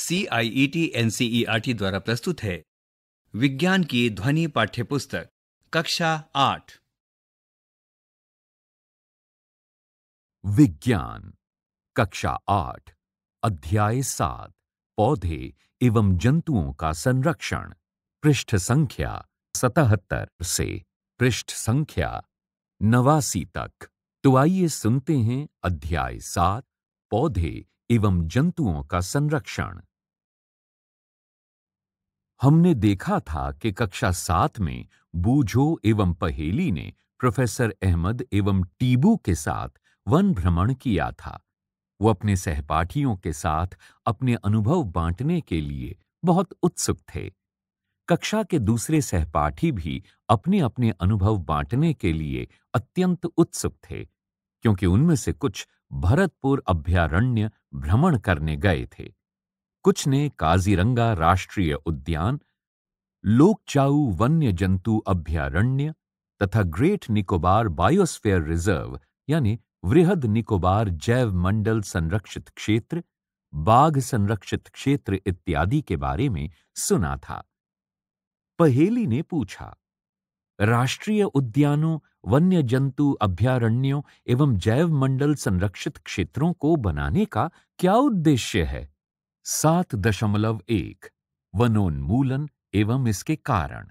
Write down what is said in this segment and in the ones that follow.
CIET NCERT e e द्वारा प्रस्तुत है विज्ञान की ध्वनि पाठ्यपुस्तक कक्षा आठ विज्ञान कक्षा आठ अध्याय सात पौधे एवं जंतुओं का संरक्षण पृष्ठ संख्या सतहत्तर से पृष्ठ संख्या नवासी तक तो आइए सुनते हैं अध्याय सात पौधे एवं जंतुओं का संरक्षण हमने देखा था कि कक्षा सात में बूझो एवं पहेली ने प्रोफेसर अहमद एवं टीबू के साथ वन भ्रमण किया था वो अपने सहपाठियों के साथ अपने अनुभव बांटने के लिए बहुत उत्सुक थे कक्षा के दूसरे सहपाठी भी अपने अपने अनुभव बांटने के लिए अत्यंत उत्सुक थे क्योंकि उनमें से कुछ भरतपुर अभ्यारण्य भ्रमण करने गए थे कुछ ने काजीरंगा राष्ट्रीय उद्यान लोकचाऊ वन्य जंतु अभ्यारण्य तथा ग्रेट निकोबार बायोस्फेयर रिजर्व यानी वृहद निकोबार जैव मंडल संरक्षित क्षेत्र बाघ संरक्षित क्षेत्र इत्यादि के बारे में सुना था पहेली ने पूछा राष्ट्रीय उद्यानों वन्य जंतु अभ्यारण्यों एवं जैव मंडल संरक्षित क्षेत्रों को बनाने का क्या उद्देश्य है सात दशमलव एक वनोन्मूलन एवं इसके कारण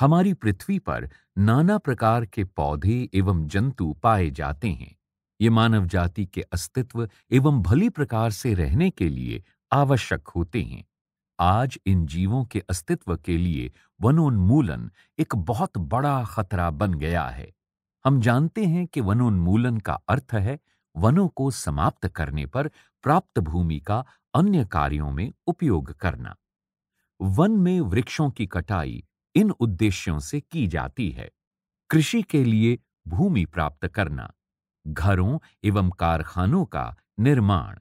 हमारी पृथ्वी पर नाना प्रकार के पौधे एवं जंतु पाए जाते हैं ये मानव जाति के अस्तित्व एवं भली प्रकार से रहने के लिए आवश्यक होते हैं आज इन जीवों के अस्तित्व के लिए वनोन्मूलन एक बहुत बड़ा खतरा बन गया है हम जानते हैं कि वनोन्मूलन का अर्थ है वनों को समाप्त करने पर प्राप्त भूमि का अन्य कार्यों में उपयोग करना वन में वृक्षों की कटाई इन उद्देश्यों से की जाती है कृषि के लिए भूमि प्राप्त करना घरों एवं कारखानों का निर्माण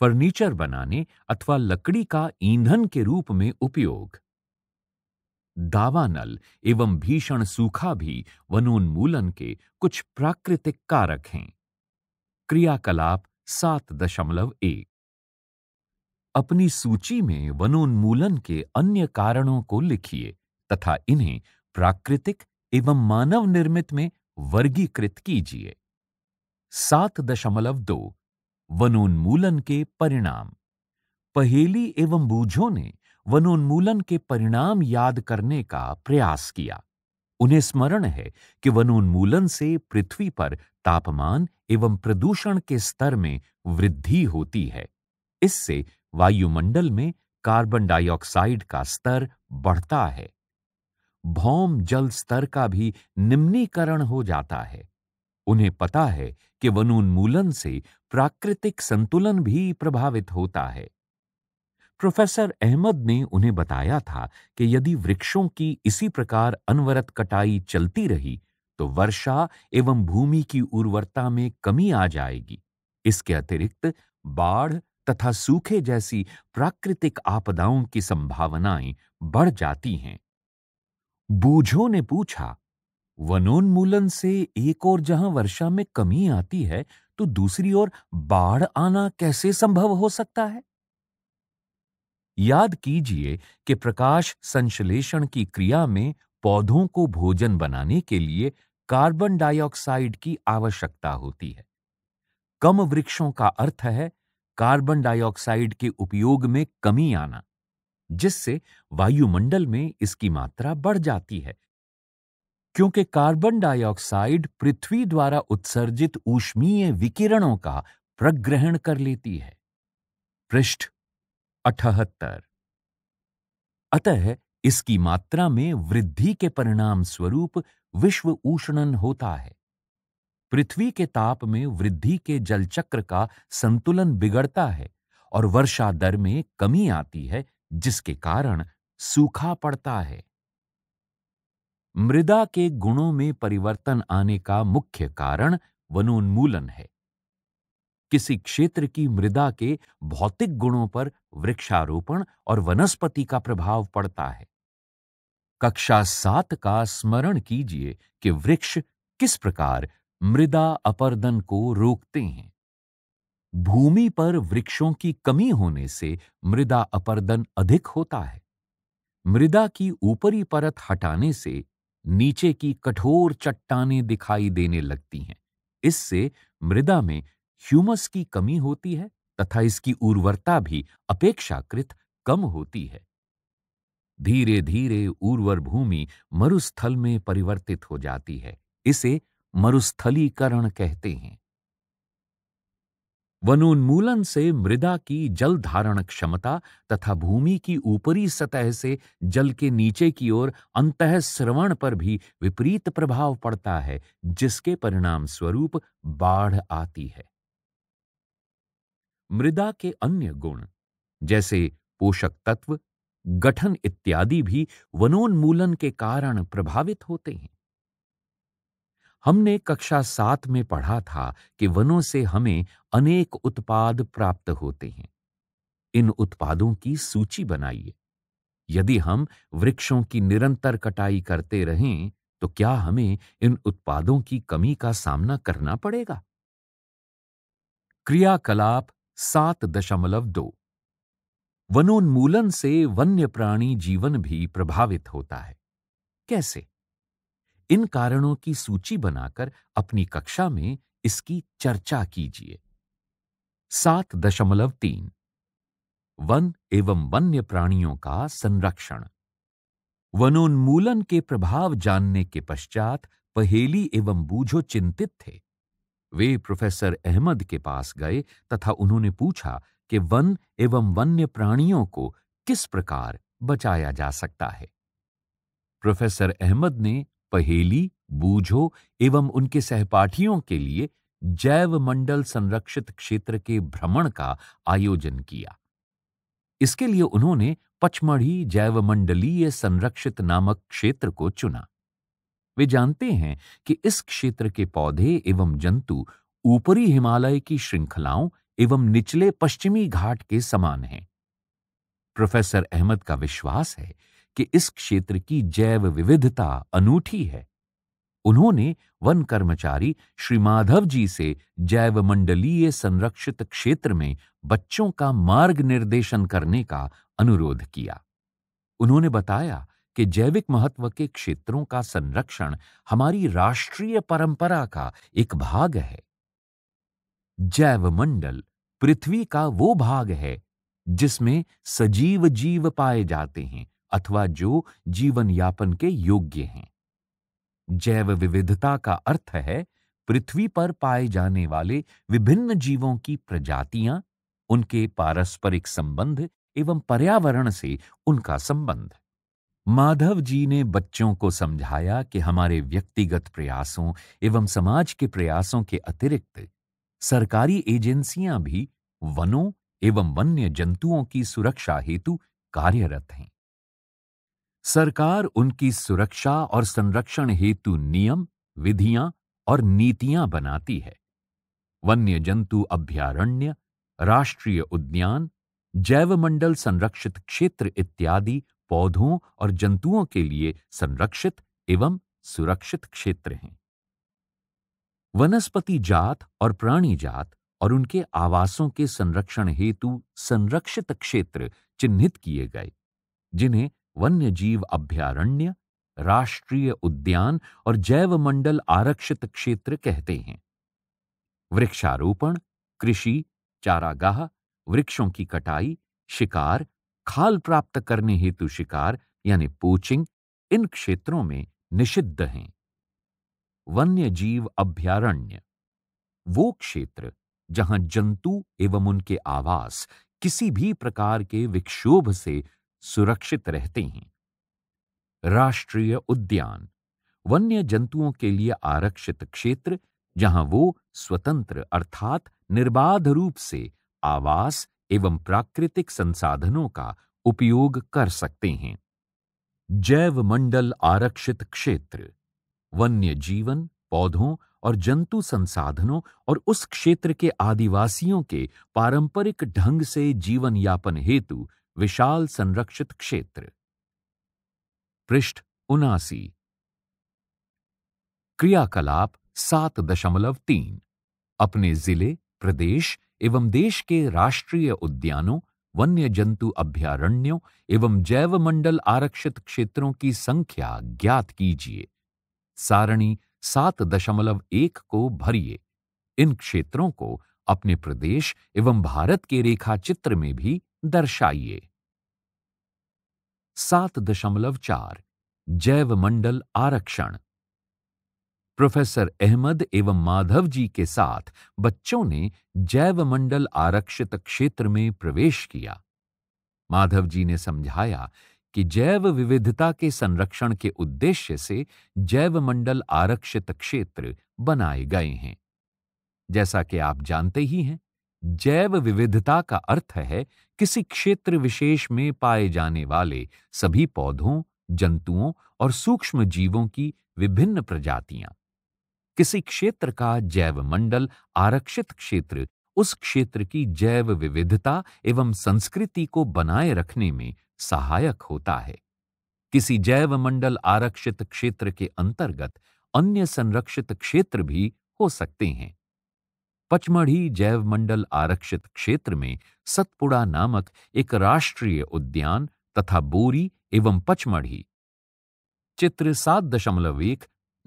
फर्नीचर बनाने अथवा लकड़ी का ईंधन के रूप में उपयोग दावानल एवं भीषण सूखा भी वनोन्मूलन के कुछ प्राकृतिक कारक हैं क्रियाकलाप सात दशमलव एक अपनी सूची में वनोन्मूलन के अन्य कारणों को लिखिए तथा इन्हें प्राकृतिक एवं मानव निर्मित में वर्गीकृत कीजिए सात दशमलव दो वनोन्मूलन के परिणाम पहेली एवं बूझों ने वनोन्मूलन के परिणाम याद करने का प्रयास किया उन्हें स्मरण है कि वनोन्मूलन से पृथ्वी पर तापमान एवं प्रदूषण के स्तर में वृद्धि होती है इससे वायुमंडल में कार्बन डाइऑक्साइड का स्तर बढ़ता है भौम जल स्तर का भी निम्नीकरण हो जाता है उन्हें पता है कि वनोन्मूलन से प्राकृतिक संतुलन भी प्रभावित होता है प्रोफेसर अहमद ने उन्हें बताया था कि यदि वृक्षों की इसी प्रकार अनवरत कटाई चलती रही तो वर्षा एवं भूमि की उर्वरता में कमी आ जाएगी इसके अतिरिक्त बाढ़ तथा सूखे जैसी प्राकृतिक आपदाओं की संभावनाएं बढ़ जाती हैं बूझों ने पूछा वनोन्मूलन से एक और जहां वर्षा में कमी आती है तो दूसरी ओर बाढ़ आना कैसे संभव हो सकता है याद कीजिए कि प्रकाश संश्लेषण की क्रिया में पौधों को भोजन बनाने के लिए कार्बन डाइऑक्साइड की आवश्यकता होती है कम वृक्षों का अर्थ है कार्बन डाइऑक्साइड के उपयोग में कमी आना जिससे वायुमंडल में इसकी मात्रा बढ़ जाती है क्योंकि कार्बन डाइऑक्साइड पृथ्वी द्वारा उत्सर्जित ऊष्मीय विकिरणों का प्रग्रहण कर लेती है पृष्ठ अठहत्तर अतः इसकी मात्रा में वृद्धि के परिणाम स्वरूप विश्व उष्णन होता है पृथ्वी के ताप में वृद्धि के जलचक्र का संतुलन बिगड़ता है और वर्षा दर में कमी आती है जिसके कारण सूखा पड़ता है मृदा के गुणों में परिवर्तन आने का मुख्य कारण वनोन्मूलन है किसी क्षेत्र की मृदा के भौतिक गुणों पर वृक्षारोपण और वनस्पति का प्रभाव पड़ता है कक्षा सात का स्मरण कीजिए कि वृक्ष किस प्रकार मृदा अपर्दन को रोकते हैं भूमि पर वृक्षों की कमी होने से मृदा अपर्दन अधिक होता है मृदा की ऊपरी परत हटाने से नीचे की कठोर चट्टाने दिखाई देने लगती हैं इससे मृदा में ह्यूमस की कमी होती है तथा इसकी उर्वरता भी अपेक्षाकृत कम होती है धीरे धीरे उर्वर भूमि मरुस्थल में परिवर्तित हो जाती है इसे मरुस्थलीकरण कहते हैं वनोन्मूलन से मृदा की जल धारण क्षमता तथा भूमि की ऊपरी सतह से जल के नीचे की ओर अंत श्रवण पर भी विपरीत प्रभाव पड़ता है जिसके परिणाम स्वरूप बाढ़ आती है मृदा के अन्य गुण जैसे पोषक तत्व गठन इत्यादि भी वनोन्मूलन के कारण प्रभावित होते हैं हमने कक्षा सात में पढ़ा था कि वनों से हमें अनेक उत्पाद प्राप्त होते हैं इन उत्पादों की सूची बनाइए यदि हम वृक्षों की निरंतर कटाई करते रहें तो क्या हमें इन उत्पादों की कमी का सामना करना पड़ेगा क्रियाकलाप सात दशमलव दो वनोन्मूलन से वन्य प्राणी जीवन भी प्रभावित होता है कैसे इन कारणों की सूची बनाकर अपनी कक्षा में इसकी चर्चा कीजिए सात दशमलव तीन वन एवं वन्य प्राणियों का संरक्षण वनोन्मूलन के प्रभाव जानने के पश्चात पहेली एवं बूझो चिंतित थे वे प्रोफेसर अहमद के पास गए तथा उन्होंने पूछा कि वन एवं वन्य प्राणियों को किस प्रकार बचाया जा सकता है प्रोफेसर अहमद ने पहेली बूझो एवं उनके सहपाठियों के लिए जैव मंडल संरक्षित क्षेत्र के भ्रमण का आयोजन किया इसके लिए उन्होंने पचमढ़ी जैव मंडलीय संरक्षित नामक क्षेत्र को चुना वे जानते हैं कि इस क्षेत्र के पौधे एवं जंतु ऊपरी हिमालय की श्रृंखलाओं एवं निचले पश्चिमी घाट के समान हैं प्रोफेसर अहमद का विश्वास है कि इस क्षेत्र की जैव विविधता अनूठी है उन्होंने वन कर्मचारी श्री माधव जी से जैव मंडलीय संरक्षित क्षेत्र में बच्चों का मार्ग निर्देशन करने का अनुरोध किया उन्होंने बताया कि जैविक महत्व के क्षेत्रों का संरक्षण हमारी राष्ट्रीय परंपरा का एक भाग है जैवमंडल पृथ्वी का वो भाग है जिसमें सजीव जीव पाए जाते हैं अथवा जो जीवन यापन के योग्य हैं जैव विविधता का अर्थ है पृथ्वी पर पाए जाने वाले विभिन्न जीवों की प्रजातियां उनके पारस्परिक संबंध एवं पर्यावरण से उनका संबंध माधव जी ने बच्चों को समझाया कि हमारे व्यक्तिगत प्रयासों एवं समाज के प्रयासों के अतिरिक्त सरकारी एजेंसियां भी वनों एवं वन्य जंतुओं की सुरक्षा हेतु कार्यरत हैं सरकार उनकी सुरक्षा और संरक्षण हेतु नियम विधियां और नीतियां बनाती है वन्य जंतु अभ्यारण्य राष्ट्रीय उद्यान जैवमंडल संरक्षित क्षेत्र इत्यादि पौधों और जंतुओं के लिए संरक्षित एवं सुरक्षित क्षेत्र हैं वनस्पति जात और प्राणी जात और उनके आवासों के संरक्षण हेतु संरक्षित क्षेत्र चिन्हित किए गए जिन्हें वन्य जीव अभ्यारण्य राष्ट्रीय उद्यान और जैव मंडल आरक्षित क्षेत्र कहते हैं वृक्षारोपण कृषि चारागाह वृक्षों की कटाई शिकार खाल प्राप्त करने हेतु शिकार यानी पोचिंग इन क्षेत्रों में निषिद्ध हैं वन्य जीव अभ्यारण्य वो क्षेत्र जहां जंतु एवं उनके आवास किसी भी प्रकार के विक्षोभ से सुरक्षित रहते हैं राष्ट्रीय उद्यान वन्य जंतुओं के लिए आरक्षित क्षेत्र जहां वो स्वतंत्र अर्थात निर्बाध रूप से आवास एवं प्राकृतिक संसाधनों का उपयोग कर सकते हैं जैव मंडल आरक्षित क्षेत्र वन्य जीवन पौधों और जंतु संसाधनों और उस क्षेत्र के आदिवासियों के पारंपरिक ढंग से जीवन यापन हेतु विशाल संरक्षित क्षेत्र पृष्ठ उनासी क्रियाकलाप सात दशमलव तीन अपने जिले प्रदेश एवं देश के राष्ट्रीय उद्यानों वन्य जंतु अभ्यारण्यों एवं जैव मंडल आरक्षित क्षेत्रों की संख्या ज्ञात कीजिए सारणी सात दशमलव एक को भरिए इन क्षेत्रों को अपने प्रदेश एवं भारत के रेखाचित्र में भी दर्शाइए सात दशमलव चार जैव मंडल आरक्षण प्रोफेसर अहमद एवं माधव जी के साथ बच्चों ने जैव मंडल आरक्षित क्षेत्र में प्रवेश किया माधव जी ने समझाया कि जैव विविधता के संरक्षण के उद्देश्य से जैव मंडल आरक्षित क्षेत्र बनाए गए हैं जैसा कि आप जानते ही हैं जैव विविधता का अर्थ है किसी क्षेत्र विशेष में पाए जाने वाले सभी पौधों जंतुओं और सूक्ष्म जीवों की विभिन्न प्रजातियां किसी क्षेत्र का जैव मंडल आरक्षित क्षेत्र उस क्षेत्र की जैव विविधता एवं संस्कृति को बनाए रखने में सहायक होता है किसी जैव मंडल आरक्षित क्षेत्र के अंतर्गत अन्य संरक्षित क्षेत्र भी हो सकते हैं पचमढ़ी जैव मंडल आरक्षित क्षेत्र में सतपुड़ा नामक एक राष्ट्रीय उद्यान तथा बोरी एवं पचमढ़ी चित्र सात दशमलव एक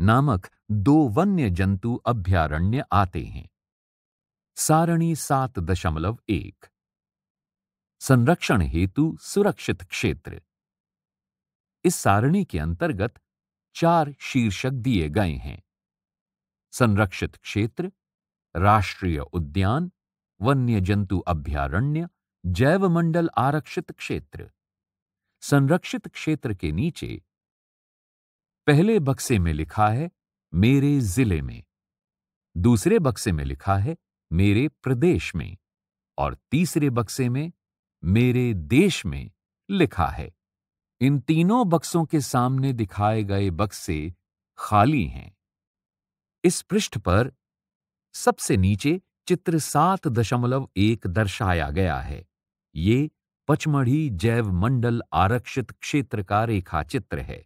नामक दो वन्य जंतु अभ्यारण्य आते हैं सारणी सात दशमलव एक संरक्षण हेतु सुरक्षित क्षेत्र इस सारणी के अंतर्गत चार शीर्षक दिए गए हैं संरक्षित क्षेत्र राष्ट्रीय उद्यान वन्य जंतु अभ्यारण्य जैवमंडल आरक्षित क्षेत्र संरक्षित क्षेत्र के नीचे पहले बक्से में लिखा है मेरे जिले में दूसरे बक्से में लिखा है मेरे प्रदेश में और तीसरे बक्से में मेरे देश में लिखा है इन तीनों बक्सों के सामने दिखाए गए बक्से खाली हैं इस पृष्ठ पर सबसे नीचे चित्र सात दशमलव एक दर्शाया गया है ये पचमढ़ी जैव मंडल आरक्षित क्षेत्र का रेखा चित्र है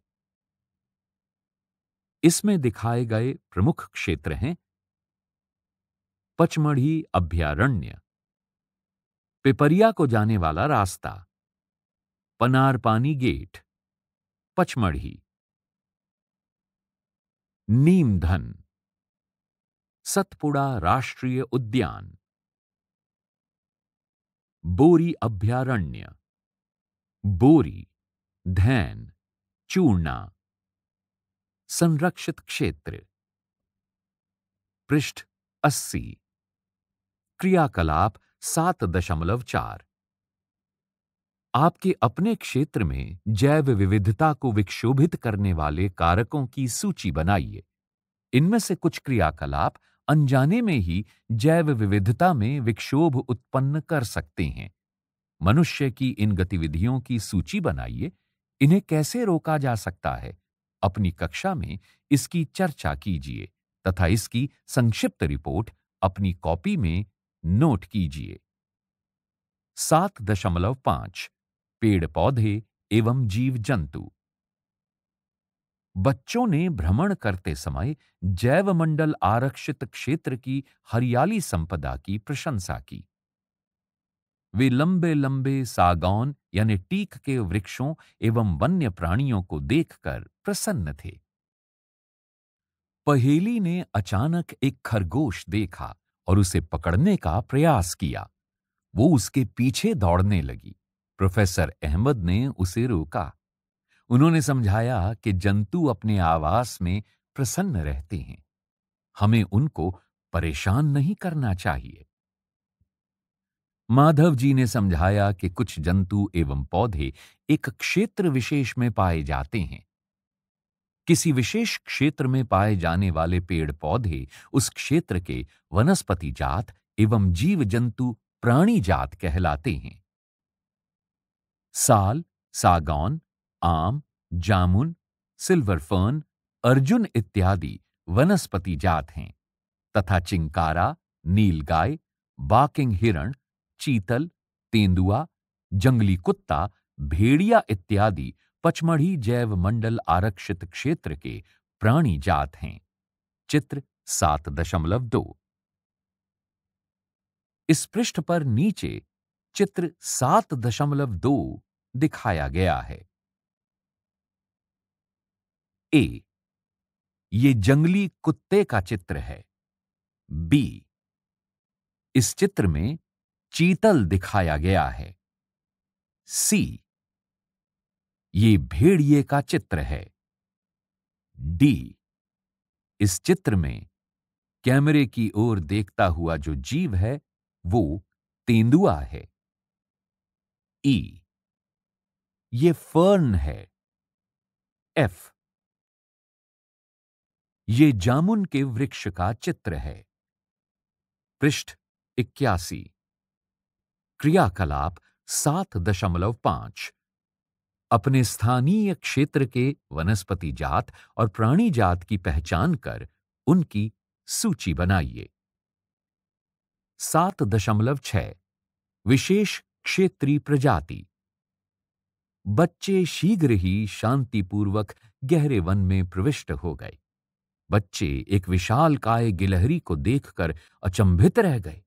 इसमें दिखाए गए प्रमुख क्षेत्र हैं पचमढ़ी अभ्यारण्य पिपरिया को जाने वाला रास्ता पनारपानी गेट पचमढ़ी नीमधन सतपुड़ा राष्ट्रीय उद्यान बोरी अभ्यारण्य बोरी धैन चूर्णा संरक्षित क्षेत्र पृष्ठ अस्सी क्रियाकलाप सात दशमलव चार आपके अपने क्षेत्र में जैव विविधता को विक्षोभित करने वाले कारकों की सूची बनाइए इनमें से कुछ क्रियाकलाप अनजाने में ही जैव विविधता में विक्षोभ उत्पन्न कर सकते हैं मनुष्य की इन गतिविधियों की सूची बनाइए इन्हें कैसे रोका जा सकता है अपनी कक्षा में इसकी चर्चा कीजिए तथा इसकी संक्षिप्त रिपोर्ट अपनी कॉपी में नोट कीजिए सात दशमलव पांच पेड़ पौधे एवं जीव जंतु बच्चों ने भ्रमण करते समय जैवमंडल आरक्षित क्षेत्र की हरियाली संपदा की प्रशंसा की वे लंबे लंबे सागौन यानी टीक के वृक्षों एवं वन्य प्राणियों को देखकर प्रसन्न थे पहेली ने अचानक एक खरगोश देखा और उसे पकड़ने का प्रयास किया वो उसके पीछे दौड़ने लगी प्रोफेसर अहमद ने उसे रोका उन्होंने समझाया कि जंतु अपने आवास में प्रसन्न रहते हैं हमें उनको परेशान नहीं करना चाहिए माधव जी ने समझाया कि कुछ जंतु एवं पौधे एक क्षेत्र विशेष में पाए जाते हैं किसी विशेष क्षेत्र में पाए जाने वाले पेड़ पौधे उस क्षेत्र के वनस्पति जात एवं जीव जंतु प्राणी जात कहलाते हैं साल सागौन आम जामुन सिल्वर फर्न अर्जुन इत्यादि वनस्पति जात हैं तथा चिंकारा नीलगाय बाकिंग हिरण चीतल तेंदुआ जंगली कुत्ता भेड़िया इत्यादि पचमढ़ी जैव मंडल आरक्षित क्षेत्र के प्राणी जात हैं चित्र सात दशमलव दो इस पृष्ठ पर नीचे चित्र सात दशमलव दो दिखाया गया है ए ये जंगली कुत्ते का चित्र है बी इस चित्र में चीतल दिखाया गया है सी ये भेड़िए का चित्र है डी इस चित्र में कैमरे की ओर देखता हुआ जो जीव है वो तेंदुआ है ई ये फर्न है एफ ये जामुन के वृक्ष का चित्र है पृष्ठ इक्यासी क्रियाकलाप सात दशमलव पांच अपने स्थानीय क्षेत्र के वनस्पति जात और प्राणी जात की पहचान कर उनकी सूची बनाइए सात दशमलव छ विशेष क्षेत्रीय प्रजाति बच्चे शीघ्र ही शांतिपूर्वक गहरे वन में प्रविष्ट हो गए बच्चे एक विशाल काय गिलहरी को देखकर अचंभित रह गए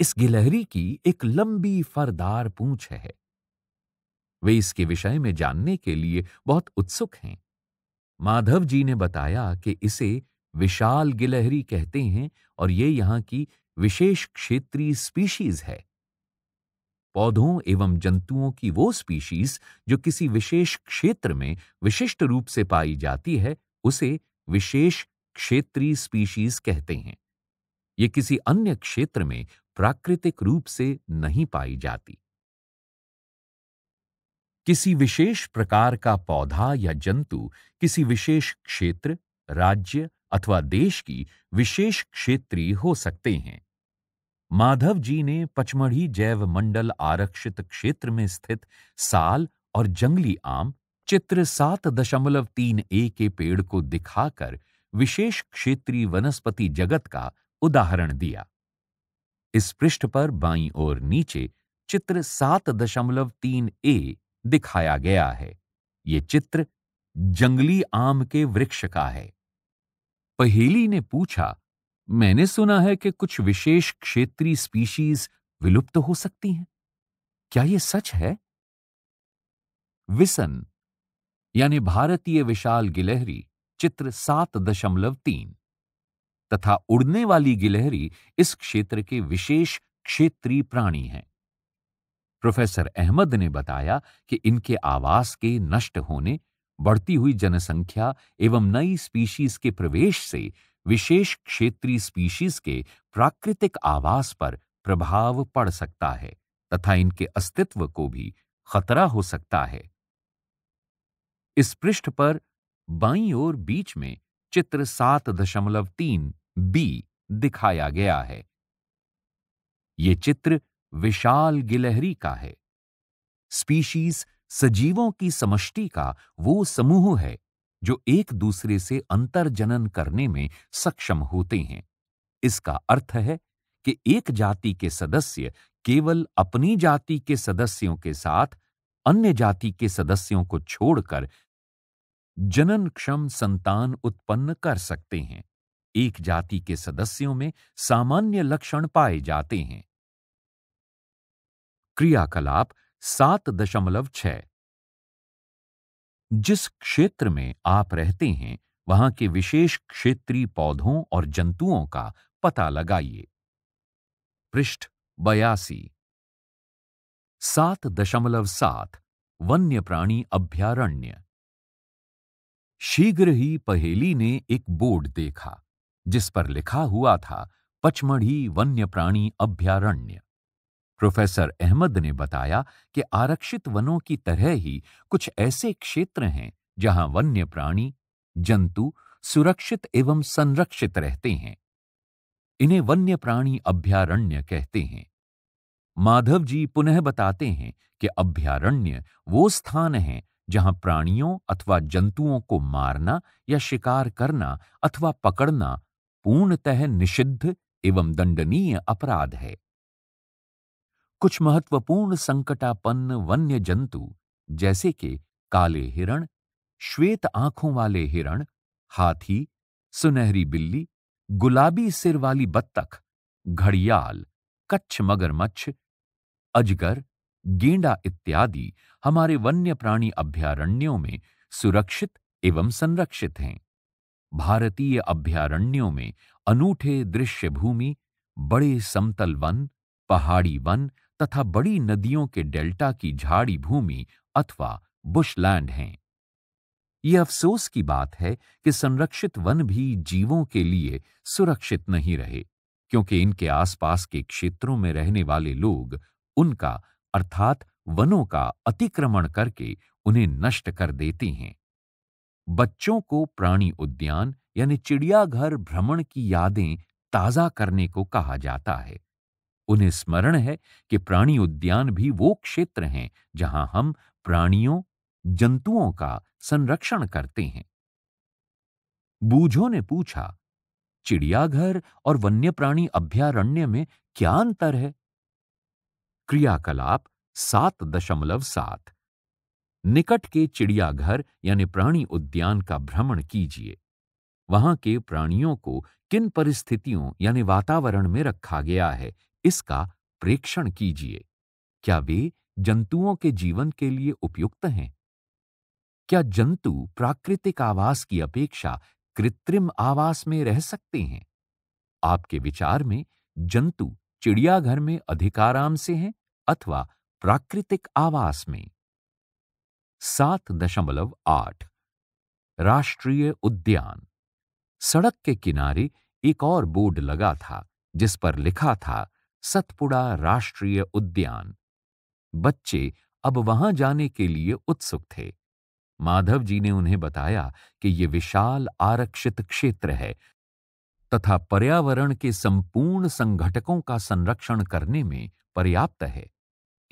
इस गिलहरी की एक लंबी फरदार पूंछ है वे इसके विषय में जानने के लिए बहुत उत्सुक हैं माधव जी ने बताया कि इसे विशाल गिलहरी कहते हैं और ये यहाँ की विशेष क्षेत्रीय स्पीशीज है पौधों एवं जंतुओं की वो स्पीशीज जो किसी विशेष क्षेत्र में विशिष्ट रूप से पाई जाती है उसे विशेष क्षेत्रीय स्पीशीज कहते हैं ये किसी अन्य क्षेत्र में प्राकृतिक रूप से नहीं पाई जाती किसी विशेष प्रकार का पौधा या जंतु किसी विशेष क्षेत्र राज्य अथवा देश की विशेष क्षेत्रीय हो सकते हैं माधव जी ने पचमढ़ी जैव मंडल आरक्षित क्षेत्र में स्थित साल और जंगली आम चित्र सात दशमलव तीन ए के पेड़ को दिखाकर विशेष क्षेत्रीय वनस्पति जगत का उदाहरण दिया इस पृष्ठ पर बाईं ओर नीचे चित्र सात दशमलव तीन ए दिखाया गया है ये चित्र जंगली आम के वृक्ष का है पहेली ने पूछा मैंने सुना है कि कुछ विशेष क्षेत्रीय स्पीशीज विलुप्त हो सकती हैं क्या यह सच है विसन यानी भारतीय विशाल गिलहरी चित्र सात दशमलव तीन तथा उड़ने वाली गिलहरी इस क्षेत्र के विशेष क्षेत्रीय प्राणी हैं प्रोफेसर अहमद ने बताया कि इनके आवास के नष्ट होने बढ़ती हुई जनसंख्या एवं नई स्पीशीज के प्रवेश से विशेष क्षेत्रीय स्पीशीज के प्राकृतिक आवास पर प्रभाव पड़ सकता है तथा इनके अस्तित्व को भी खतरा हो सकता है इस पृष्ठ पर बाई ओर बीच में चित्र सात दशमलव तीन बी दिखाया गया है ये चित्र विशाल गिलहरी का है स्पीशीज सजीवों की समष्टि का वो समूह है जो एक दूसरे से अंतर्जनन करने में सक्षम होते हैं इसका अर्थ है कि एक जाति के सदस्य केवल अपनी जाति के सदस्यों के साथ अन्य जाति के सदस्यों को छोड़कर जननक्षम संतान उत्पन्न कर सकते हैं एक जाति के सदस्यों में सामान्य लक्षण पाए जाते हैं क्रियाकलाप सात दशमलव छह जिस क्षेत्र में आप रहते हैं वहां के विशेष क्षेत्रीय पौधों और जंतुओं का पता लगाइए पृष्ठ बयासी सात दशमलव सात वन्य प्राणी अभ्यारण्य शीघ्र ही पहेली ने एक बोर्ड देखा जिस पर लिखा हुआ था पचमढ़ी वन्य प्राणी अभ्यारण्य प्रोफेसर अहमद ने बताया कि आरक्षित वनों की तरह ही कुछ ऐसे क्षेत्र हैं जहां वन्य प्राणी जंतु सुरक्षित एवं संरक्षित रहते हैं इन्हें वन्य प्राणी अभ्यारण्य कहते हैं माधव जी पुनः बताते हैं कि अभ्यारण्य वो स्थान है जहां प्राणियों अथवा जंतुओं को मारना या शिकार करना अथवा पकड़ना पूर्णतः निषिद्ध एवं दंडनीय अपराध है कुछ महत्वपूर्ण संकटापन्न वन्य जंतु जैसे कि काले हिरण श्वेत आंखों वाले हिरण हाथी सुनहरी बिल्ली गुलाबी सिर वाली बत्तख घड़ियाल कच्छ मगरमच्छ अजगर गेंडा इत्यादि हमारे वन्य प्राणी अभ्यारण्यों में सुरक्षित एवं संरक्षित हैं भारतीय अभ्यारण्यों में अनूठे दृश्य भूमि बड़े समतल वन पहाड़ी वन तथा बड़ी नदियों के डेल्टा की झाड़ी भूमि अथवा बुशलैंड हैं ये अफसोस की बात है कि संरक्षित वन भी जीवों के लिए सुरक्षित नहीं रहे क्योंकि इनके आसपास के क्षेत्रों में रहने वाले लोग उनका अर्थात वनों का अतिक्रमण करके उन्हें नष्ट कर देते हैं बच्चों को प्राणी उद्यान यानी चिड़ियाघर भ्रमण की यादें ताजा करने को कहा जाता है उन्हें स्मरण है कि प्राणी उद्यान भी वो क्षेत्र हैं जहां हम प्राणियों जंतुओं का संरक्षण करते हैं बूझो ने पूछा चिड़ियाघर और वन्य प्राणी अभ्यारण्य में क्या अंतर है क्रियाकलाप सात दशमलव सात निकट के चिड़ियाघर यानी प्राणी उद्यान का भ्रमण कीजिए वहां के प्राणियों को किन परिस्थितियों यानी वातावरण में रखा गया है इसका प्रेक्षण कीजिए क्या वे जंतुओं के जीवन के लिए उपयुक्त हैं क्या जंतु प्राकृतिक आवास की अपेक्षा कृत्रिम आवास में रह सकते हैं आपके विचार में जंतु चिड़ियाघर में अधिक आराम से हैं अथवा प्राकृतिक आवास में सात दशमलव आठ राष्ट्रीय उद्यान सड़क के किनारे एक और बोर्ड लगा था जिस पर लिखा था सतपुड़ा राष्ट्रीय उद्यान बच्चे अब वहां जाने के लिए उत्सुक थे माधव जी ने उन्हें बताया कि ये विशाल आरक्षित क्षेत्र है तथा पर्यावरण के संपूर्ण संघटकों का संरक्षण करने में पर्याप्त है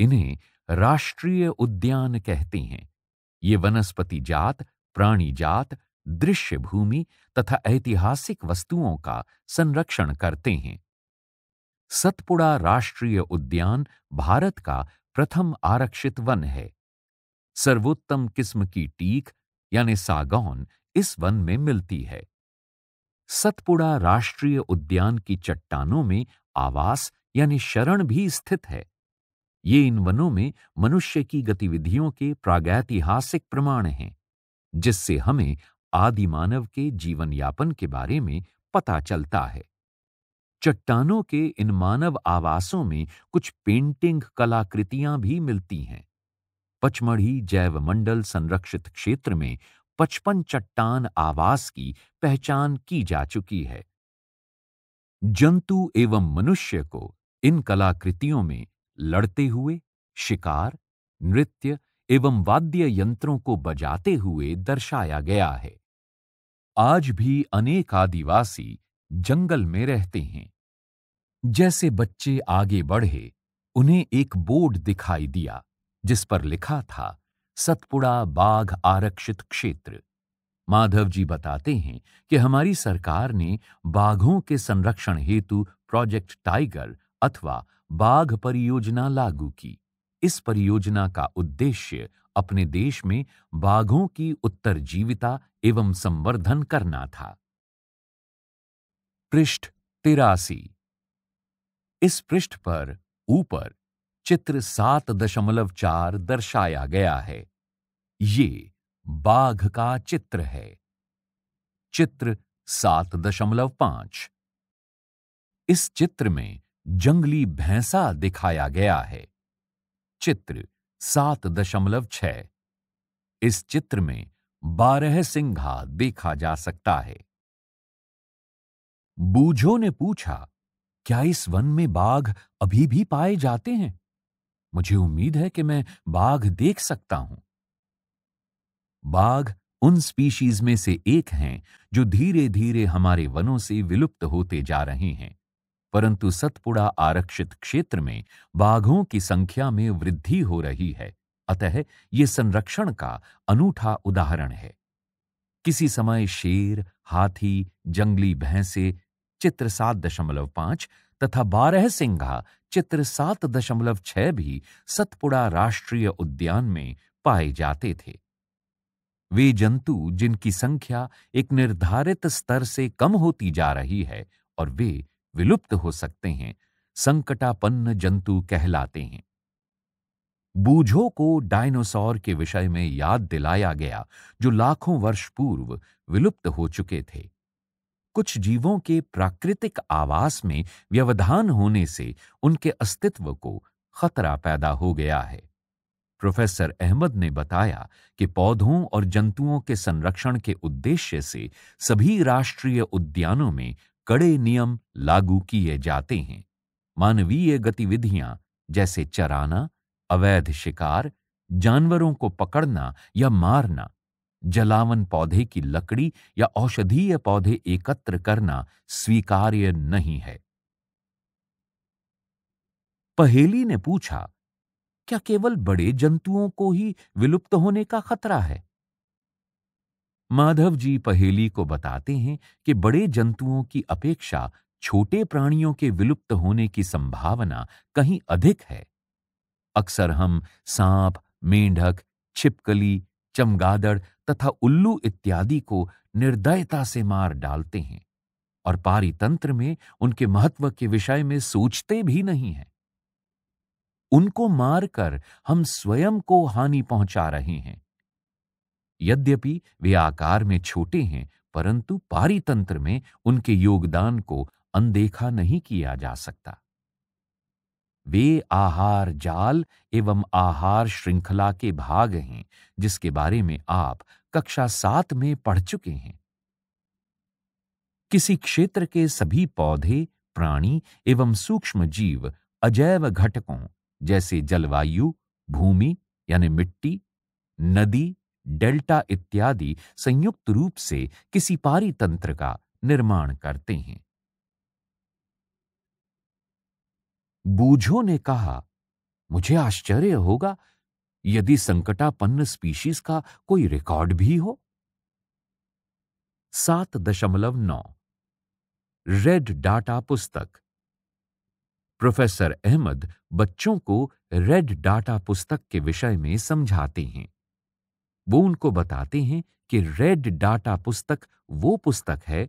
इन्हें राष्ट्रीय उद्यान कहते हैं ये वनस्पति जात प्राणी जात दृश्य भूमि तथा ऐतिहासिक वस्तुओं का संरक्षण करते हैं सतपुड़ा राष्ट्रीय उद्यान भारत का प्रथम आरक्षित वन है सर्वोत्तम किस्म की टीक यानी सागौन इस वन में मिलती है सतपुड़ा राष्ट्रीय उद्यान की चट्टानों में आवास यानी शरण भी स्थित है ये इन वनों में मनुष्य की गतिविधियों के प्रागैतिहासिक प्रमाण हैं जिससे हमें आदि मानव के जीवन यापन के बारे में पता चलता है चट्टानों के इन मानव आवासों में कुछ पेंटिंग कलाकृतियां भी मिलती हैं पचमढ़ी जैव मंडल संरक्षित क्षेत्र में पचपन चट्टान आवास की पहचान की जा चुकी है जंतु एवं मनुष्य को इन कलाकृतियों में लड़ते हुए शिकार नृत्य एवं वाद्य यंत्रों को बजाते हुए दर्शाया गया है आज भी अनेक आदिवासी जंगल में रहते हैं जैसे बच्चे आगे बढ़े उन्हें एक बोर्ड दिखाई दिया जिस पर लिखा था सतपुड़ा बाघ आरक्षित क्षेत्र माधव जी बताते हैं कि हमारी सरकार ने बाघों के संरक्षण हेतु प्रोजेक्ट टाइगर अथवा बाघ परियोजना लागू की इस परियोजना का उद्देश्य अपने देश में बाघों की उत्तरजीविता एवं संवर्धन करना था पृष्ठ तिरासी इस पृष्ठ पर ऊपर चित्र सात दशमलव चार दर्शाया गया है ये बाघ का चित्र है चित्र सात दशमलव पांच इस चित्र में जंगली भैंसा दिखाया गया है चित्र सात दशमलव छ इस चित्र में बारह सिंघा देखा जा सकता है बूझो ने पूछा क्या इस वन में बाघ अभी भी पाए जाते हैं मुझे उम्मीद है कि मैं बाघ देख सकता हूं बाघ उन स्पीशीज में से एक हैं जो धीरे धीरे हमारे वनों से विलुप्त होते जा रहे हैं परंतु सतपुड़ा आरक्षित क्षेत्र में बाघों की संख्या में वृद्धि हो रही है अतः ये संरक्षण का अनूठा उदाहरण है किसी समय शेर हाथी जंगली भैंसे चित्र सात दशमलव पांच तथा बारह सिंघा चित्र सात दशमलव छह भी सतपुड़ा राष्ट्रीय उद्यान में पाए जाते थे वे जंतु जिनकी संख्या एक निर्धारित स्तर से कम होती जा रही है और वे विलुप्त हो सकते हैं संकटापन्न जंतु कहलाते हैं बूझो को डायनासोर के विषय में याद दिलाया गया जो लाखों वर्ष पूर्व विलुप्त हो चुके थे कुछ जीवों के प्राकृतिक आवास में व्यवधान होने से उनके अस्तित्व को खतरा पैदा हो गया है प्रोफेसर अहमद ने बताया कि पौधों और जंतुओं के संरक्षण के उद्देश्य से सभी राष्ट्रीय उद्यानों में कड़े नियम लागू किए जाते हैं मानवीय गतिविधियां जैसे चराना अवैध शिकार जानवरों को पकड़ना या मारना जलावन पौधे की लकड़ी या औषधीय पौधे एकत्र करना स्वीकार्य नहीं है पहेली ने पूछा क्या केवल बड़े जंतुओं को ही विलुप्त होने का खतरा है माधव जी पहेली को बताते हैं कि बड़े जंतुओं की अपेक्षा छोटे प्राणियों के विलुप्त होने की संभावना कहीं अधिक है अक्सर हम सांप मेंढक छिपकली चमगादड़ तथा उल्लू इत्यादि को निर्दयता से मार डालते हैं और पारितंत्र में उनके महत्व के विषय में सोचते भी नहीं हैं उनको मारकर हम स्वयं को हानि पहुंचा रहे हैं यद्यपि वे आकार में छोटे हैं परंतु पारितंत्र में उनके योगदान को अनदेखा नहीं किया जा सकता वे आहार जाल एवं आहार श्रृंखला के भाग हैं जिसके बारे में आप कक्षा सात में पढ़ चुके हैं किसी क्षेत्र के सभी पौधे प्राणी एवं सूक्ष्म जीव अजैव घटकों जैसे जलवायु भूमि यानी मिट्टी नदी डेल्टा इत्यादि संयुक्त रूप से किसी पारी तंत्र का निर्माण करते हैं बूझो ने कहा मुझे आश्चर्य होगा यदि संकटापन्न स्पीशीज का कोई रिकॉर्ड भी हो सात दशमलव नौ रेड डाटा पुस्तक प्रोफेसर अहमद बच्चों को रेड डाटा पुस्तक के विषय में समझाते हैं वो उनको बताते हैं कि रेड डाटा पुस्तक वो पुस्तक है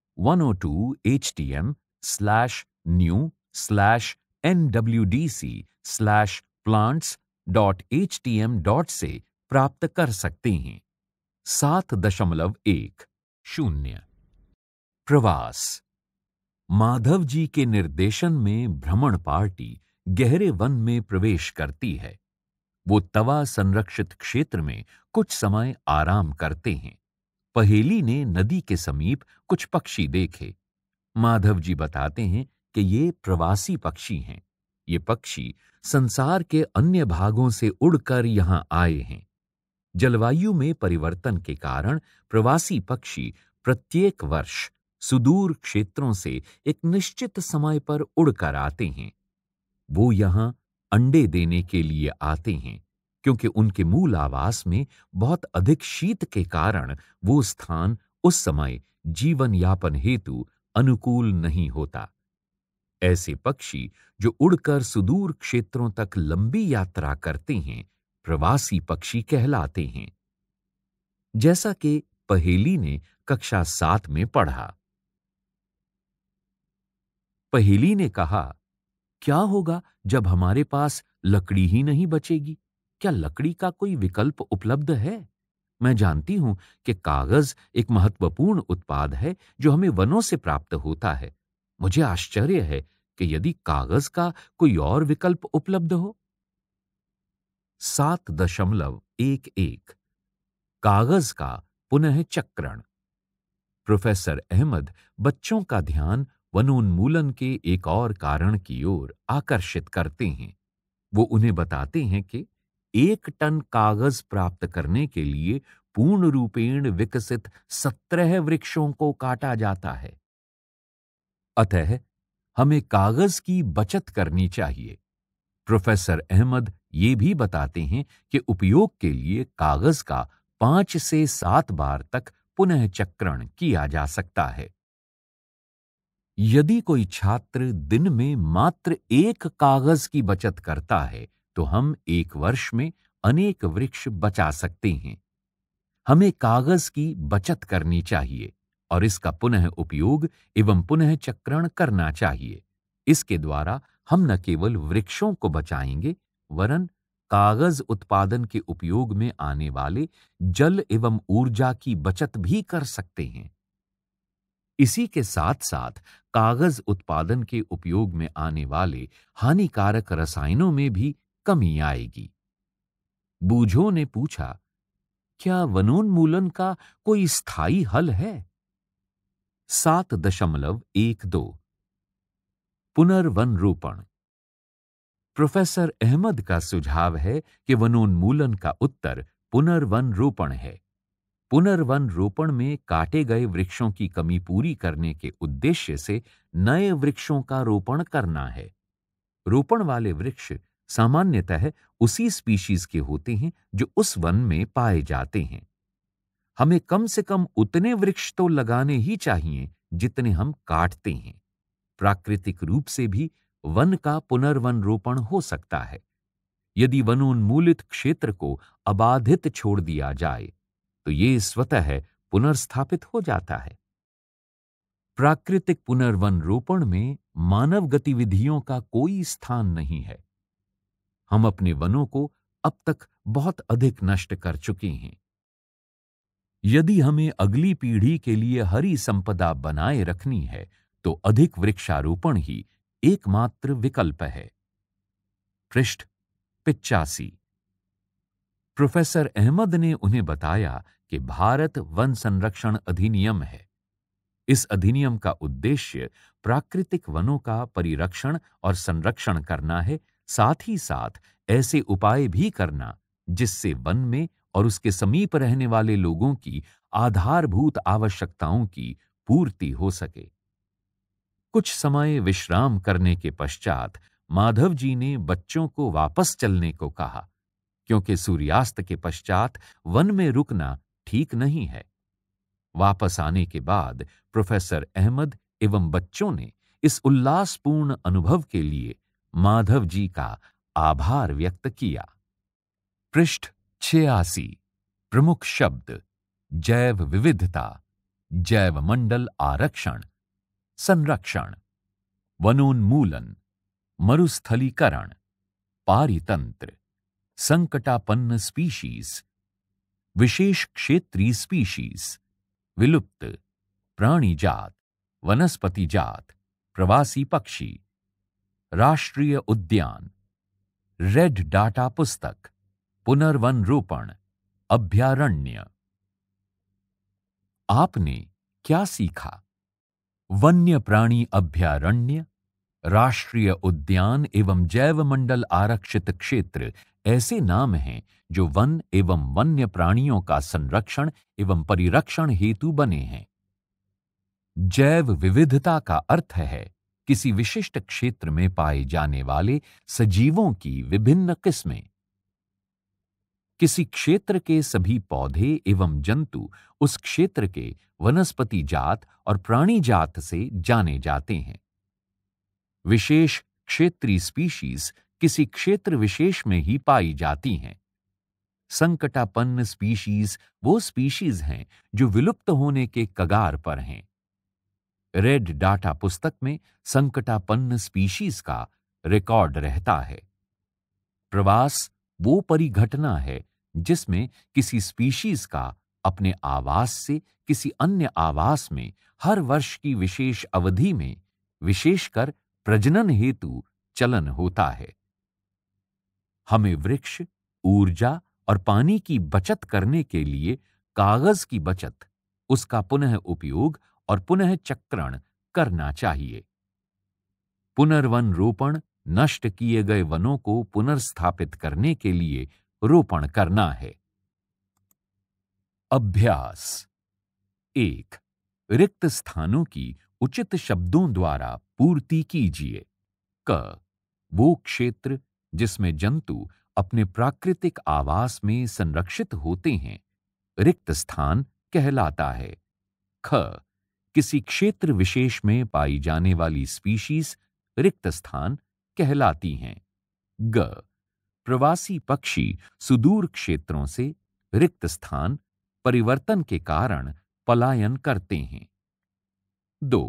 102 HTM slash new slash NWDC slash plants dot H T M dot से प्राप्त कर सकते हैं सात दशमलव एक शून्य प्रवास माधव जी के निर्देशन में भ्रमण पार्टी गहरे वन में प्रवेश करती है वो तवा संरक्षित क्षेत्र में कुछ समय आराम करते हैं पहेली ने नदी के समीप कुछ पक्षी देखे माधव जी बताते हैं कि ये प्रवासी पक्षी हैं ये पक्षी संसार के अन्य भागों से उड़कर यहाँ आए हैं जलवायु में परिवर्तन के कारण प्रवासी पक्षी प्रत्येक वर्ष सुदूर क्षेत्रों से एक निश्चित समय पर उड़कर आते हैं वो यहाँ अंडे देने के लिए आते हैं क्योंकि उनके मूल आवास में बहुत अधिक शीत के कारण वो स्थान उस समय जीवन यापन हेतु अनुकूल नहीं होता ऐसे पक्षी जो उड़कर सुदूर क्षेत्रों तक लंबी यात्रा करते हैं प्रवासी पक्षी कहलाते हैं जैसा कि पहेली ने कक्षा सात में पढ़ा पहेली ने कहा क्या होगा जब हमारे पास लकड़ी ही नहीं बचेगी क्या लकड़ी का कोई विकल्प उपलब्ध है मैं जानती हूं कि कागज एक महत्वपूर्ण उत्पाद है जो हमें वनों से प्राप्त होता है मुझे आश्चर्य है कि यदि कागज का कोई और विकल्प उपलब्ध हो सात दशमलव एक एक कागज का पुनः चक्रण प्रोफेसर अहमद बच्चों का ध्यान वनोन्मूलन के एक और कारण की ओर आकर्षित करते हैं वो उन्हें बताते हैं कि एक टन कागज प्राप्त करने के लिए पूर्ण रूपेण विकसित सत्रह वृक्षों को काटा जाता है अतः हमें कागज की बचत करनी चाहिए प्रोफेसर अहमद ये भी बताते हैं कि उपयोग के लिए कागज का पांच से सात बार तक पुनः चक्रण किया जा सकता है यदि कोई छात्र दिन में मात्र एक कागज की बचत करता है तो हम एक वर्ष में अनेक वृक्ष बचा सकते हैं हमें कागज की बचत करनी चाहिए और इसका पुनः उपयोग एवं पुनः चक्रण करना चाहिए इसके द्वारा हम न केवल वृक्षों को बचाएंगे वरन कागज उत्पादन के उपयोग में आने वाले जल एवं ऊर्जा की बचत भी कर सकते हैं इसी के साथ साथ कागज उत्पादन के उपयोग में आने वाले हानिकारक रसायनों में भी कमी आएगी बूझो ने पूछा क्या वनोन्मूलन का कोई स्थायी हल है सात दशमलव एक दो पुनर्वन रोपण प्रोफेसर अहमद का सुझाव है कि वनोन्मूलन का उत्तर पुनर्वन रोपण है पुनर्वन रोपण में काटे गए वृक्षों की कमी पूरी करने के उद्देश्य से नए वृक्षों का रोपण करना है रोपण वाले वृक्ष सामान्यतः उसी स्पीशीज के होते हैं जो उस वन में पाए जाते हैं हमें कम से कम उतने वृक्ष तो लगाने ही चाहिए जितने हम काटते हैं प्राकृतिक रूप से भी वन का पुनर्वन रोपण हो सकता है यदि वनोन्मूलित क्षेत्र को अबाधित छोड़ दिया जाए तो ये स्वतः पुनर्स्थापित हो जाता है प्राकृतिक पुनर्वन रोपण में मानव गतिविधियों का कोई स्थान नहीं है हम अपने वनों को अब तक बहुत अधिक नष्ट कर चुके हैं यदि हमें अगली पीढ़ी के लिए हरी संपदा बनाए रखनी है तो अधिक वृक्षारोपण ही एकमात्र विकल्प है पृष्ठ पिचासी प्रोफेसर अहमद ने उन्हें बताया कि भारत वन संरक्षण अधिनियम है इस अधिनियम का उद्देश्य प्राकृतिक वनों का परिरक्षण और संरक्षण करना है साथ ही साथ ऐसे उपाय भी करना जिससे वन में और उसके समीप रहने वाले लोगों की आधारभूत आवश्यकताओं की पूर्ति हो सके कुछ समय विश्राम करने के पश्चात माधव जी ने बच्चों को वापस चलने को कहा क्योंकि सूर्यास्त के पश्चात वन में रुकना ठीक नहीं है वापस आने के बाद प्रोफेसर अहमद एवं बच्चों ने इस उल्लासपूर्ण अनुभव के लिए माधव जी का आभार व्यक्त किया पृष्ठ छियासी प्रमुख शब्द जैव विविधता जैव मंडल आरक्षण संरक्षण वनोन्मूलन मरुस्थलीकरण पारितंत्र संकटापन्न स्पीशीज विशेष क्षेत्रीय स्पीशीज विलुप्त प्राणीजात जात प्रवासी पक्षी राष्ट्रीय उद्यान रेड डाटा पुस्तक पुनर्वन रोपण अभ्यारण्य आपने क्या सीखा वन्य प्राणी अभ्यारण्य राष्ट्रीय उद्यान एवं जैव मंडल आरक्षित क्षेत्र ऐसे नाम हैं जो वन एवं वन्य प्राणियों का संरक्षण एवं परिरक्षण हेतु बने हैं जैव विविधता का अर्थ है किसी विशिष्ट क्षेत्र में पाए जाने वाले सजीवों की विभिन्न किस्में किसी क्षेत्र के सभी पौधे एवं जंतु उस क्षेत्र के वनस्पति जात और प्राणी जात से जाने जाते हैं विशेष क्षेत्रीय स्पीशीज किसी क्षेत्र विशेष में ही पाई जाती हैं संकटापन्न स्पीशीज वो स्पीशीज हैं जो विलुप्त होने के कगार पर हैं रेड डाटा पुस्तक में संकटापन्न स्पीशीज का रिकॉर्ड रहता है प्रवास वो परिघटना है जिसमें किसी स्पीशीज का अपने आवास से किसी अन्य आवास में हर वर्ष की विशेष अवधि में विशेषकर प्रजनन हेतु चलन होता है हमें वृक्ष ऊर्जा और पानी की बचत करने के लिए कागज की बचत उसका पुनः उपयोग और पुनः चक्रण करना चाहिए पुनर्वन रोपण नष्ट किए गए वनों को पुनर्स्थापित करने के लिए रोपण करना है अभ्यास एक रिक्त स्थानों की उचित शब्दों द्वारा पूर्ति कीजिए क वो क्षेत्र जिसमें जंतु अपने प्राकृतिक आवास में संरक्षित होते हैं रिक्त स्थान कहलाता है ख किसी क्षेत्र विशेष में पाई जाने वाली स्पीशीज रिक्त स्थान कहलाती हैं ग प्रवासी पक्षी सुदूर क्षेत्रों से रिक्त स्थान परिवर्तन के कारण पलायन करते हैं दो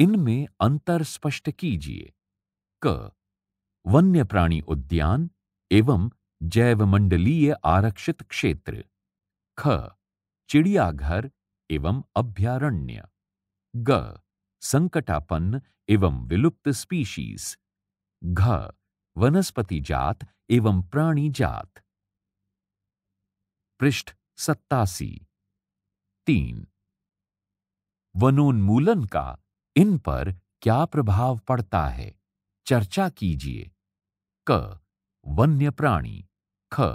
इनमें अंतर स्पष्ट कीजिए क वन्य प्राणी उद्यान एवं जैवमंडलीय आरक्षित क्षेत्र ख चिड़ियाघर एवं अभ्यारण्य ग संकटापन्न एवं विलुप्त स्पीशीज घ वनस्पति जात एवं प्राणी जात पृष्ठ सत्तासी तीन वनोन्मूलन का इन पर क्या प्रभाव पड़ता है चर्चा कीजिए क वन्य प्राणी ख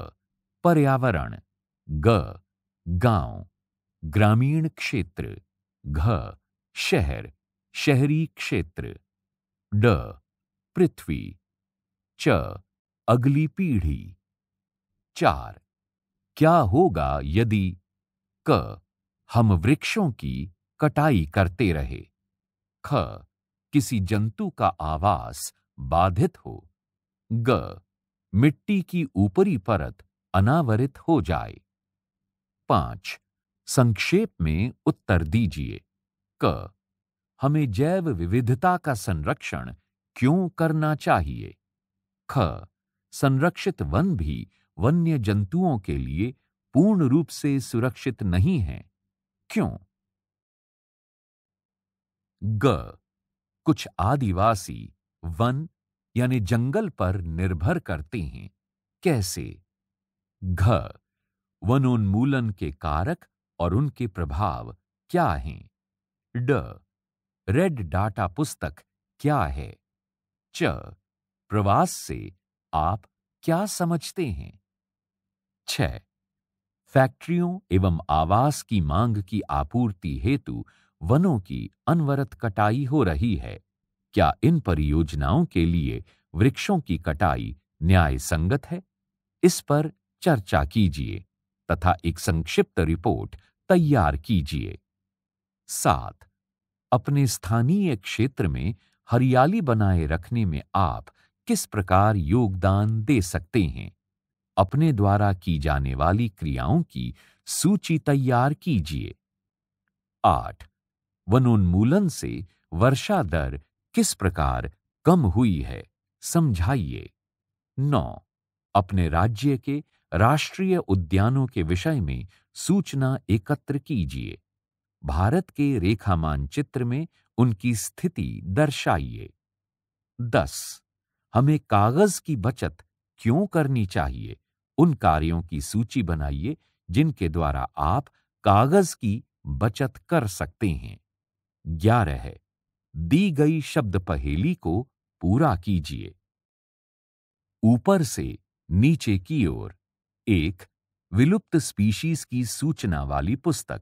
पर्यावरण ग गांव ग्रामीण क्षेत्र घ शहर शहरी क्षेत्र ड पृथ्वी च अगली पीढ़ी चार क्या होगा यदि क हम वृक्षों की कटाई करते रहे ख किसी जंतु का आवास बाधित हो ग मिट्टी की ऊपरी परत अनावरित हो जाए पांच संक्षेप में उत्तर दीजिए क हमें जैव विविधता का संरक्षण क्यों करना चाहिए ख संरक्षित वन भी वन्य जंतुओं के लिए पूर्ण रूप से सुरक्षित नहीं है क्यों ग कुछ आदिवासी वन यानी जंगल पर निर्भर करते हैं कैसे घ वनोन्मूलन के कारक और उनके प्रभाव क्या हैं ड रेड डाटा पुस्तक क्या है च प्रवास से आप क्या समझते हैं छ फैक्ट्रियों एवं आवास की मांग की आपूर्ति हेतु वनों की अनवरत कटाई हो रही है क्या इन परियोजनाओं के लिए वृक्षों की कटाई न्याय संगत है इस पर चर्चा कीजिए तथा एक संक्षिप्त रिपोर्ट तैयार कीजिए सात अपने स्थानीय क्षेत्र में हरियाली बनाए रखने में आप किस प्रकार योगदान दे सकते हैं अपने द्वारा की जाने वाली क्रियाओं की सूची तैयार कीजिए आठ वनोन्मूलन से वर्षा दर किस प्रकार कम हुई है समझाइए नौ अपने राज्य के राष्ट्रीय उद्यानों के विषय में सूचना एकत्र कीजिए भारत के रेखा मानचित्र में उनकी स्थिति दर्शाइए दस हमें कागज की बचत क्यों करनी चाहिए उन कार्यों की सूची बनाइए जिनके द्वारा आप कागज की बचत कर सकते हैं ग्यारह है दी गई शब्द पहेली को पूरा कीजिए ऊपर से नीचे की ओर एक विलुप्त स्पीशीज की सूचना वाली पुस्तक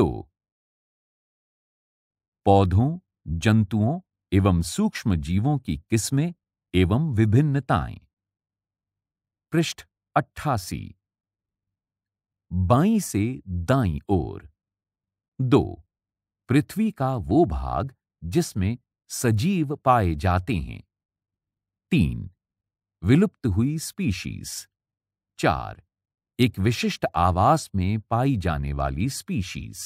दो पौधों जंतुओं एवं सूक्ष्म जीवों की किस्में एवं विभिन्नताएं पृष्ठ अट्ठासी बाई से दाई ओर दो पृथ्वी का वो भाग जिसमें सजीव पाए जाते हैं तीन विलुप्त हुई स्पीशीज चार एक विशिष्ट आवास में पाई जाने वाली स्पीशीज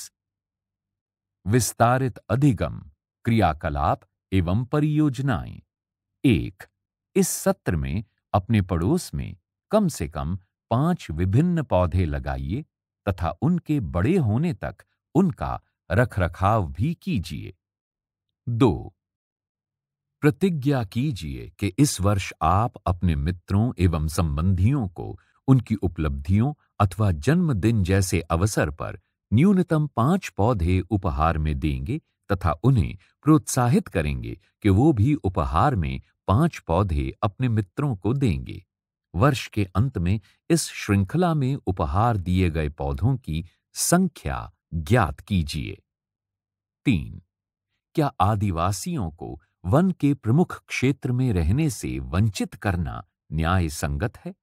विस्तारित अधिगम क्रियाकलाप एवं परियोजनाएं एक इस सत्र में अपने पड़ोस में कम से कम पांच विभिन्न पौधे लगाइए तथा उनके बड़े होने तक उनका रखरखाव भी कीजिए दो प्रतिज्ञा कीजिए कि इस वर्ष आप अपने मित्रों एवं संबंधियों को उनकी उपलब्धियों अथवा जन्मदिन जैसे अवसर पर न्यूनतम पांच पौधे उपहार में देंगे तथा उन्हें प्रोत्साहित करेंगे कि वो भी उपहार में पांच पौधे अपने मित्रों को देंगे वर्ष के अंत में इस श्रृंखला में उपहार दिए गए पौधों की संख्या ज्ञात कीजिए तीन क्या आदिवासियों को वन के प्रमुख क्षेत्र में रहने से वंचित करना न्याय संगत है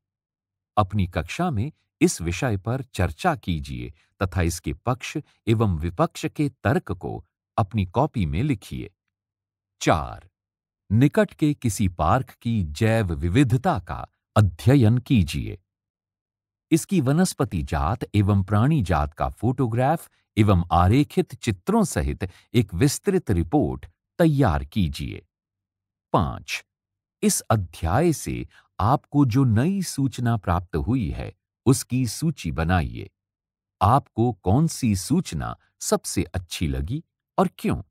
अपनी कक्षा में इस विषय पर चर्चा कीजिए तथा इसके पक्ष एवं विपक्ष के तर्क को अपनी कॉपी में लिखिए चार निकट के किसी पार्क की जैव विविधता का अध्ययन कीजिए इसकी वनस्पति जात एवं प्राणी जात का फोटोग्राफ एवं आरेखित चित्रों सहित एक विस्तृत रिपोर्ट तैयार कीजिए पांच इस अध्याय से आपको जो नई सूचना प्राप्त हुई है उसकी सूची बनाइए आपको कौन सी सूचना सबसे अच्छी लगी और क्यों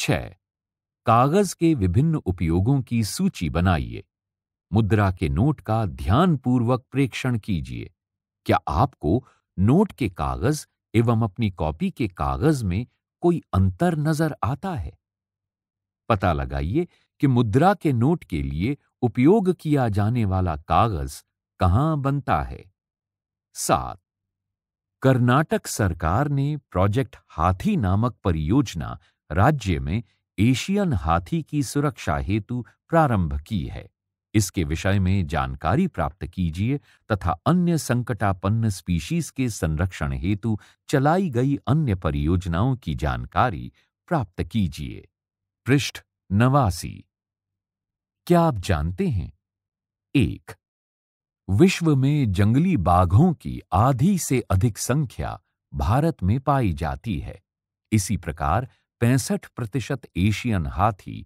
छ कागज के विभिन्न उपयोगों की सूची बनाइए मुद्रा के नोट का ध्यानपूर्वक प्रेक्षण कीजिए क्या आपको नोट के कागज एवं अपनी कॉपी के कागज में कोई अंतर नजर आता है पता लगाइए कि मुद्रा के नोट के लिए उपयोग किया जाने वाला कागज कहां बनता है सात कर्नाटक सरकार ने प्रोजेक्ट हाथी नामक परियोजना राज्य में एशियन हाथी की सुरक्षा हेतु प्रारंभ की है इसके विषय में जानकारी प्राप्त कीजिए तथा अन्य संकटापन्न स्पीशीज के संरक्षण हेतु चलाई गई अन्य परियोजनाओं की जानकारी प्राप्त कीजिए पृष्ठ नवासी क्या आप जानते हैं एक विश्व में जंगली बाघों की आधी से अधिक संख्या भारत में पाई जाती है इसी प्रकार पैंसठ प्रतिशत एशियन हाथी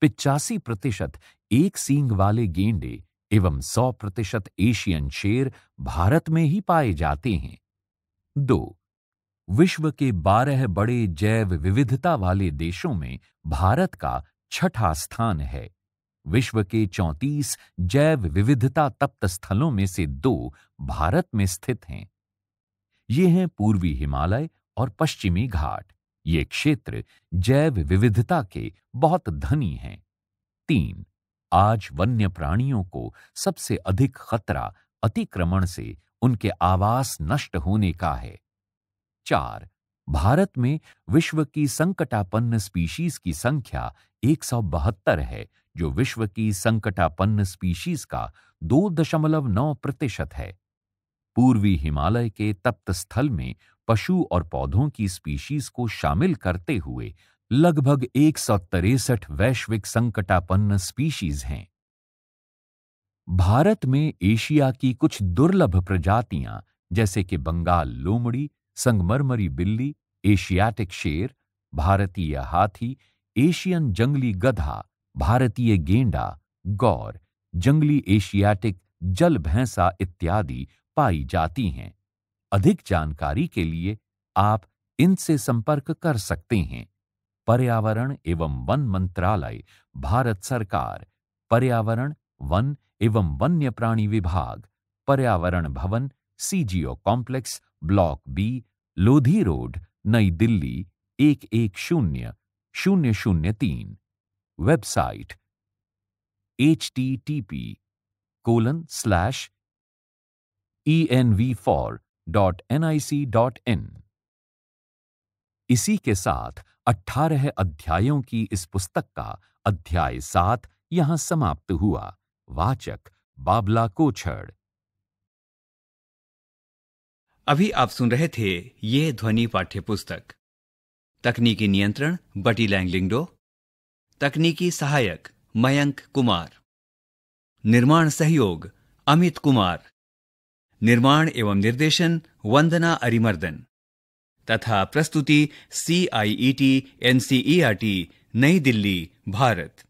पिचासी प्रतिशत एक सींग वाले गेंडे एवं सौ प्रतिशत एशियन शेर भारत में ही पाए जाते हैं दो विश्व के बारह बड़े जैव विविधता वाले देशों में भारत का छठा स्थान है विश्व के 34 जैव विविधता तप्त स्थलों में से दो भारत में स्थित हैं ये हैं पूर्वी हिमालय और पश्चिमी घाट ये क्षेत्र जैव विविधता के बहुत धनी हैं तीन आज वन्य प्राणियों को सबसे अधिक खतरा अतिक्रमण से उनके आवास नष्ट होने का है चार भारत में विश्व की संकटापन्न स्पीशीज की संख्या एक है जो विश्व की संकटापन्न स्पीशीज का दो दशमलव नौ प्रतिशत है पूर्वी हिमालय के तप्त स्थल में पशु और पौधों की स्पीशीज को शामिल करते हुए लगभग एक वैश्विक संकटापन्न स्पीशीज हैं भारत में एशिया की कुछ दुर्लभ प्रजातियां जैसे कि बंगाल लोमड़ी संगमरमरी बिल्ली एशियाटिक शेर भारतीय हाथी एशियन जंगली गधा भारतीय गेंडा गौर जंगली एशियाटिक जल भैंसा इत्यादि पाई जाती हैं अधिक जानकारी के लिए आप इनसे संपर्क कर सकते हैं पर्यावरण एवं वन मंत्रालय भारत सरकार पर्यावरण वन एवं वन्य प्राणी विभाग पर्यावरण भवन CGO complex block B Lodhi road नई दिल्ली एक एक शून्य शून्य शून्य तीन website H T T P colon slash E N V for dot N I C dot in इसी के साथ अठारह अध्यायों की इस पुस्तक का अध्याय सात यहां समाप्त हुआ वाचक बाबला कोछड़ अभी आप सुन रहे थे ये ध्वनि पाठ्य पुस्तक तकनीकी नियंत्रण बटी लैंगलिंगडो तकनीकी सहायक मयंक कुमार निर्माण सहयोग अमित कुमार निर्माण एवं निर्देशन वंदना अरिमर्दन तथा प्रस्तुति सी आर टी नई दिल्ली भारत